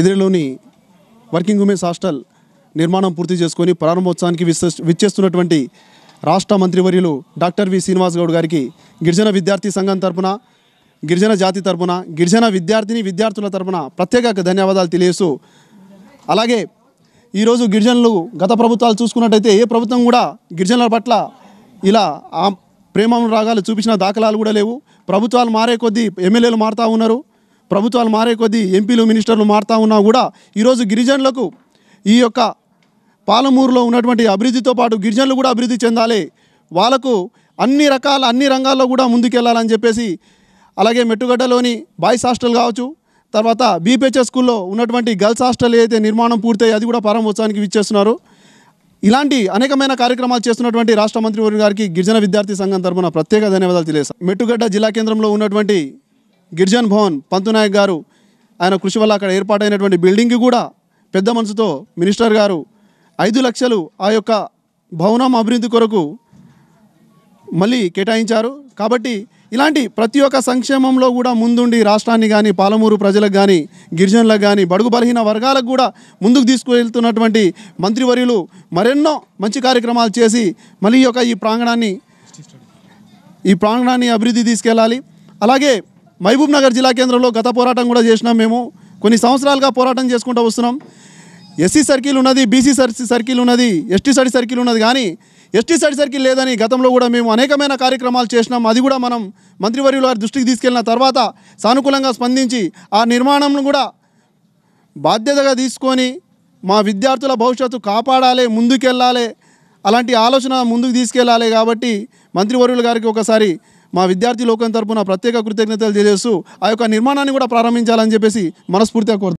ఎదిరిలోని working women's hostel నిర్మాణం పూర్తి చేసుకొని ప్రారంభోత్సవానికి విచ్చేస్తున్నటువంటి రాష్ట్ర మంత్రివర్యులు డాక్టర్ వి శ్రీనివాస్ గౌడ్ గారికి గిరిజన విద్యార్థి సంఘం తరపున గిరిజన జాతి తరపున గిరిజన విద్యార్థిని విద్యార్థుల తరపున ప్రత్యేక ధన్యవాదాలు తెలియజేస్తూ అలాగే ఈరోజు గిరిజనులు గత ప్రభుత్వాలు చూసుకున్నట్టయితే ఏ ప్రభుత్వం కూడా గిరిజనుల పట్ల ఇలా ఆ ప్రేమ రాగాలు చూపించిన దాఖలాలు కూడా లేవు ప్రభుత్వాలు మారే కొద్దీ ఎమ్మెల్యేలు మారుతూ ఉన్నారు ప్రభుత్వాలు మారే కొద్దీ ఎంపీలు మినిస్టర్లు మారుతూ ఉన్నా కూడా ఈరోజు గిరిజనులకు ఈ యొక్క పాలమూరులో ఉన్నటువంటి అభివృద్ధితో పాటు గిరిజనులు కూడా అభివృద్ధి చెందాలి వాళ్ళకు అన్ని రకాల అన్ని రంగాల్లో కూడా ముందుకెళ్లాలని చెప్పేసి అలాగే మెట్టుగడ్డలోని బాయ్స్ హాస్టల్ కావచ్చు తర్వాత బీపీహెచ్ఎస్ స్కూల్లో ఉన్నటువంటి గర్ల్స్ హాస్టల్ ఏదైతే నిర్మాణం పూర్తయి అది కూడా ప్రారంభోత్సవానికి విచ్చేస్తున్నారు ఇలాంటి అనేకమైన కార్యక్రమాలు చేస్తున్నటువంటి రాష్ట్ర మంత్రివర్గ గారికి గిరిజన విద్యార్థి సంఘం తరఫున ప్రత్యేక ధన్యవాదాలు తెలియజేస్తాం మెట్టుగడ్డ జిల్లా కేంద్రంలో ఉన్నటువంటి గిరిజన్ భవన్ పంతునాయక్ గారు ఆయన కృషి వల్ల అక్కడ ఏర్పాటైనటువంటి బిల్డింగ్ కూడా పెద్ద మనసుతో మినిస్టర్ గారు ఐదు లక్షలు ఆ యొక్క భవనం అభివృద్ధి కొరకు మళ్ళీ కేటాయించారు కాబట్టి ఇలాంటి ప్రతి ఒక్క సంక్షేమంలో కూడా ముందుండి రాష్ట్రాన్ని కానీ పాలమూరు ప్రజలకు కానీ గిరిజనులకు కానీ బడుగు బలహీన వర్గాలకు కూడా ముందుకు తీసుకువెళ్తున్నటువంటి మంత్రివర్యులు మరెన్నో మంచి కార్యక్రమాలు చేసి మళ్ళీ యొక్క ఈ ప్రాంగణాన్ని ఈ ప్రాంగణాన్ని అభివృద్ధి తీసుకెళ్ళాలి అలాగే మహబూబ్ నగర్ జిల్లా కేంద్రంలో గత పోరాటం కూడా చేసినాం మేము కొన్ని సంవత్సరాలుగా పోరాటం చేసుకుంటూ వస్తున్నాం ఎస్సీ సర్కిల్ ఉన్నది బీసీ సర్కిల్ ఉన్నది ఎస్టీ సడి సర్కిల్ ఉన్నది కానీ ఎస్టీ సడి సర్కిల్ లేదని గతంలో కూడా మేము అనేకమైన కార్యక్రమాలు చేసినాం అది కూడా మనం మంత్రివర్యుల గారి దృష్టికి తీసుకెళ్లిన తర్వాత సానుకూలంగా స్పందించి ఆ నిర్మాణంను కూడా బాధ్యతగా తీసుకొని మా విద్యార్థుల భవిష్యత్తు కాపాడాలి ముందుకెళ్ళాలి అలాంటి ఆలోచన ముందుకు తీసుకెళ్ళాలి కాబట్టి మంత్రివర్యుల గారికి ఒకసారి మా విద్యార్థి లోకం తరపున ప్రత్యేక కృతజ్ఞతలు తెలియజేస్తూ ఆ యొక్క నిర్మాణాన్ని కూడా ప్రారంభించాలని చెప్పేసి మనస్ఫూర్తిగా కోరు